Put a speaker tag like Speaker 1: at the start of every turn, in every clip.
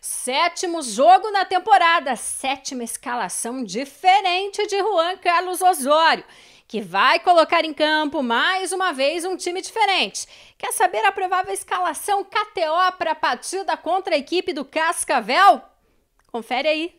Speaker 1: Sétimo jogo na temporada, sétima escalação diferente de Juan Carlos Osório, que vai colocar em campo mais uma vez um time diferente. Quer saber a provável escalação KTO para a partida contra a equipe do Cascavel? Confere aí.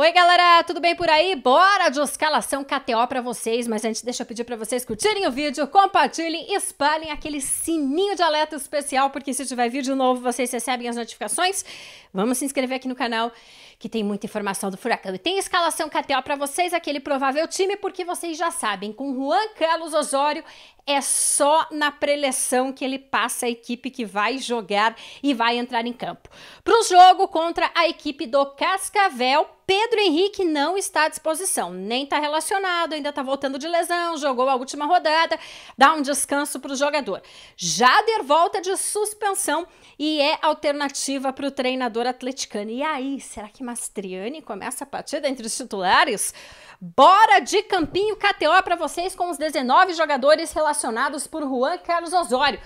Speaker 1: Oi, galera, tudo bem por aí? Bora de escalação KTO para vocês, mas antes deixa eu pedir para vocês curtirem o vídeo, compartilhem, espalhem aquele sininho de alerta especial, porque se tiver vídeo novo vocês recebem as notificações. Vamos se inscrever aqui no canal, que tem muita informação do Furacão. E tem escalação KTO para vocês, aquele provável time, porque vocês já sabem, com Juan Carlos Osório é só na preleção que ele passa a equipe que vai jogar e vai entrar em campo. Para o jogo contra a equipe do Cascavel, Pedro Henrique não está à disposição, nem está relacionado, ainda está voltando de lesão, jogou a última rodada, dá um descanso para o jogador. Jader volta de suspensão e é alternativa para o treinador atleticano. E aí, será que Mastriani começa a partida entre os titulares? Bora de campinho KTO para vocês com os 19 jogadores relacionados por Juan Carlos Osório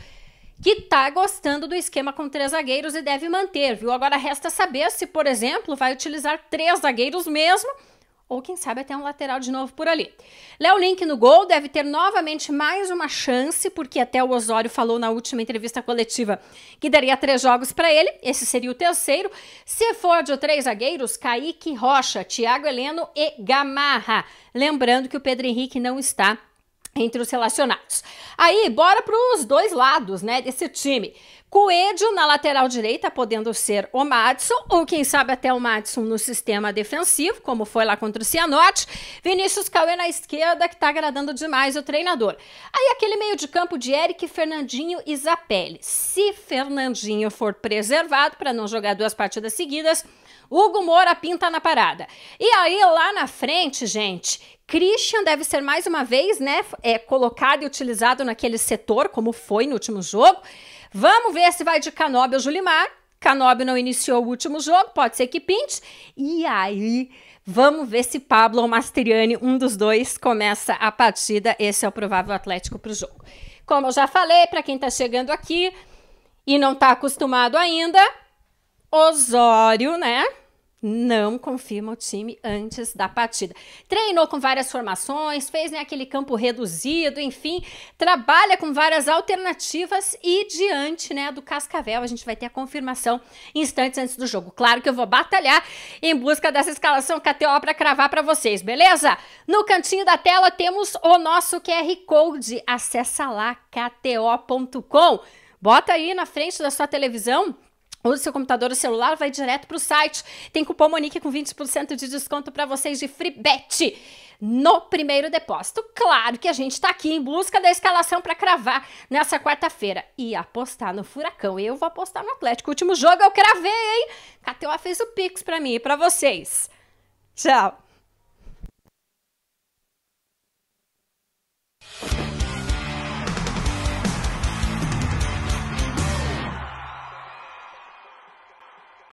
Speaker 1: que tá gostando do esquema com três zagueiros e deve manter, viu? Agora resta saber se, por exemplo, vai utilizar três zagueiros mesmo ou quem sabe até um lateral de novo por ali. Léo Link no gol deve ter novamente mais uma chance, porque até o Osório falou na última entrevista coletiva que daria três jogos para ele, esse seria o terceiro. Se for de três zagueiros, Kaique Rocha, Thiago Heleno e Gamarra. Lembrando que o Pedro Henrique não está entre os relacionados. Aí, bora para os dois lados, né, desse time. Coelho na lateral direita, podendo ser o Madison, ou quem sabe até o Madison no sistema defensivo, como foi lá contra o Cianorte. Vinícius Cauê na esquerda, que está agradando demais o treinador. Aí aquele meio de campo de Eric, Fernandinho e Zapelli. Se Fernandinho for preservado para não jogar duas partidas seguidas, Hugo Moura pinta na parada. E aí, lá na frente, gente, Christian deve ser mais uma vez, né, é, colocado e utilizado naquele setor, como foi no último jogo. Vamos ver se vai de Canobi ou Julimar. Canobi não iniciou o último jogo, pode ser que pinte. E aí, vamos ver se Pablo ou Mastriani, um dos dois, começa a partida. Esse é o provável Atlético para o jogo. Como eu já falei, para quem está chegando aqui e não está acostumado ainda, Osório, né? não confirma o time antes da partida. Treinou com várias formações, fez né, aquele campo reduzido, enfim, trabalha com várias alternativas e diante né, do Cascavel a gente vai ter a confirmação instantes antes do jogo. Claro que eu vou batalhar em busca dessa escalação KTO para cravar para vocês, beleza? No cantinho da tela temos o nosso QR Code, acessa lá kto.com. Bota aí na frente da sua televisão Use seu computador ou celular, vai direto para o site. Tem cupom Monique com 20% de desconto para vocês de free bet no primeiro depósito. Claro que a gente está aqui em busca da escalação para cravar nessa quarta-feira e apostar no Furacão. Eu vou apostar no Atlético. O último jogo eu cravei, hein? a fez o pix para mim e para vocês. Tchau.